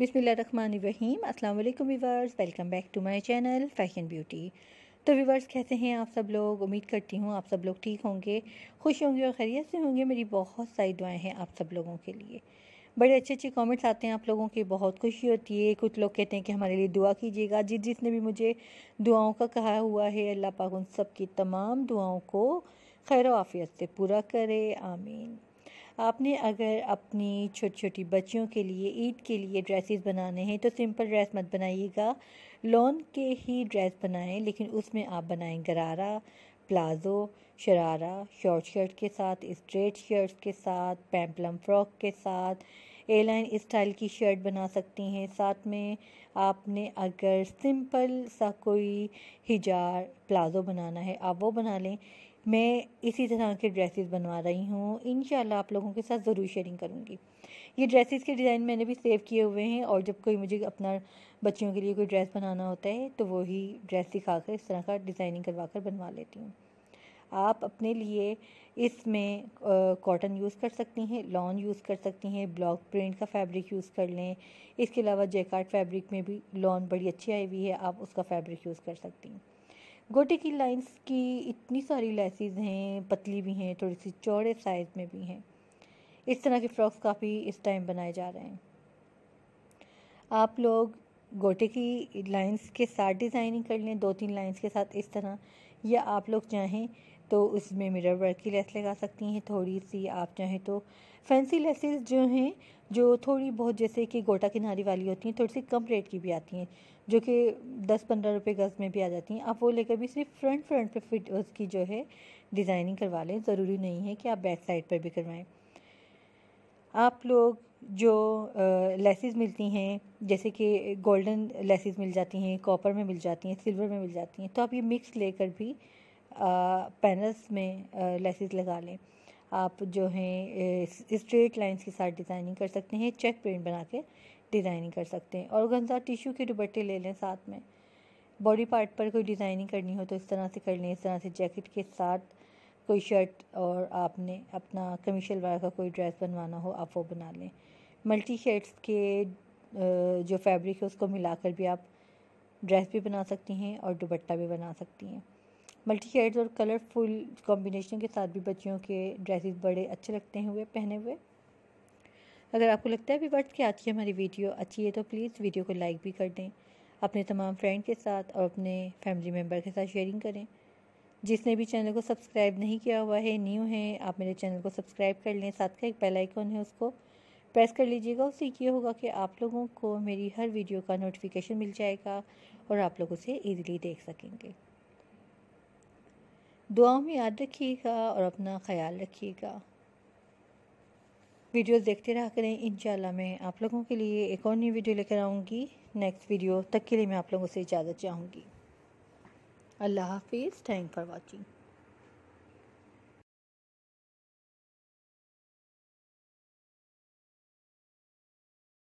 बिसमीम अस्सलाम वालेकुम viewers welcome back to my channel fashion beauty तो वीवर्स कैसे हैं आप सब लोग उम्मीद करती हूँ आप सब लोग ठीक होंगे खुश होंगे और खैरियत से होंगे मेरी बहुत सारी दुआएं हैं आप सब लोगों के लिए बड़े अच्छे अच्छे कमेंट्स आते हैं आप लोगों की बहुत खुशी होती है कुछ लोग कहते हैं कि हमारे लिए दुआ कीजिएगा जिस जिसने भी मुझे दुआओं का कहा हुआ है अल्लाह पाक उन सब की तमाम दुआओं को खैर आफियत से पूरा करे आमीन आपने अगर अपनी छोटी छोटी बच्चियों के लिए ईद के लिए ड्रेसेस बनाने हैं तो सिंपल ड्रेस मत बनाइएगा लॉन के ही ड्रेस बनाएं लेकिन उसमें आप बनाएं गरारा प्लाज़ो शरारा शॉर्ट शर्ट के साथ स्ट्रेट शर्ट के साथ पैम्पलम फ्रॉक के साथ ए लाइन स्टाइल की शर्ट बना सकती हैं साथ में आपने अगर सिंपल सा कोई हिजार प्लाज़ो बनाना है आप वो बना लें मैं इसी तरह के ड्रेसेस बनवा रही हूँ इन आप लोगों के साथ ज़रूर शेयरिंग करूँगी ये ड्रेसेस के डिज़ाइन मैंने भी सेव किए हुए हैं और जब कोई मुझे अपना बच्चियों के लिए कोई ड्रेस बनाना होता है तो वही ड्रेस दिखाकर इस तरह का डिज़ाइनिंग करवा कर बनवा लेती हूँ आप अपने लिए इसमें कॉटन यूज़ कर सकती हैं लॉन यूज़ कर सकती हैं ब्लॉक प्रिंट का फैब्रिक यूज़ कर लें इसके अलावा जैकार्ड फैब्रिक में भी लॉन बड़ी अच्छी आई हुई है आप उसका फैब्रिक यूज़ कर सकती हैं गोटे की लाइंस की इतनी सारी लेसिस हैं पतली भी हैं थोड़ी सी चौड़े साइज़ में भी हैं इस तरह के फ्रॉक्स काफ़ी इस टाइम बनाए जा रहे हैं आप लोग गोटे की लाइंस के साथ डिज़ाइनिंग कर लें दो तीन लाइंस के साथ इस तरह या आप लोग चाहें तो उसमें मिरर वर्क की लेस लगा सकती हैं थोड़ी सी आप चाहें तो फैंसी लेसेस जो हैं जो थोड़ी बहुत जैसे कि गोटा किनारी वाली होती हैं थोड़ी सी कम रेट की भी आती हैं जो कि दस पंद्रह रुपये गज़ में भी आ जाती हैं आप वो लेकर भी सिर्फ फ्रंट फ्रंट पर फिट उसकी जो है डिज़ाइनिंग करवा लें ज़रूरी नहीं है कि आप बैक साइड पर भी करवाएँ आप लोग जो लेसेस मिलती हैं जैसे कि गोल्डन लेसेस मिल जाती हैं कॉपर में मिल जाती हैं सिल्वर में मिल जाती हैं तो आप ये मिक्स लेकर भी पैनल्स में लेसिस लगा लें आप जो हैं स्ट्रेट लाइंस के साथ डिज़ाइनिंग कर सकते हैं चेक प्रिंट बना के डिज़ाइनिंग कर सकते हैं और गंजा टिश्यू के दुपट्टे ले लें साथ में बॉडी पार्ट पर कोई डिज़ाइनिंग करनी हो तो इस तरह से कर लें इस तरह से जैकेट के साथ कोई शर्ट और आपने अपना कमीशल शलवार का कोई ड्रेस बनवाना हो आप वो बना लें मल्टी शेड्स के जो फैब्रिक है उसको मिलाकर भी आप ड्रेस भी बना सकती हैं और दुपट्टा भी बना सकती हैं मल्टी शेड्स और कलरफुल कॉम्बिनेशन के साथ भी बच्चियों के ड्रेसेस बड़े अच्छे लगते हैं हुए पहने हुए अगर आपको लगता है भी वर्ड्स की आज की हमारी वीडियो अच्छी है तो प्लीज़ वीडियो को लाइक भी कर दें अपने तमाम फ्रेंड के साथ और अपने फैमिली मेम्बर के साथ शेयरिंग करें जिसने भी चैनल को सब्सक्राइब नहीं किया हुआ है न्यू है आप मेरे चैनल को सब्सक्राइब कर लें साथ का एक बेल आइकॉन है उसको प्रेस कर लीजिएगा उससे ये होगा कि आप लोगों को मेरी हर वीडियो का नोटिफिकेशन मिल जाएगा और आप लोग उसे ईजिली देख सकेंगे दुआओं में याद रखिएगा और अपना ख्याल रखिएगा वीडियो देखते रह करें इन मैं आप लोगों के लिए एक और नई वीडियो लेकर आऊँगी नेक्स्ट वीडियो तक के लिए मैं आप लोगों से इजाज़त चाहूँगी अल्लाह हाफिज़ थैंक फॉर वॉचिंग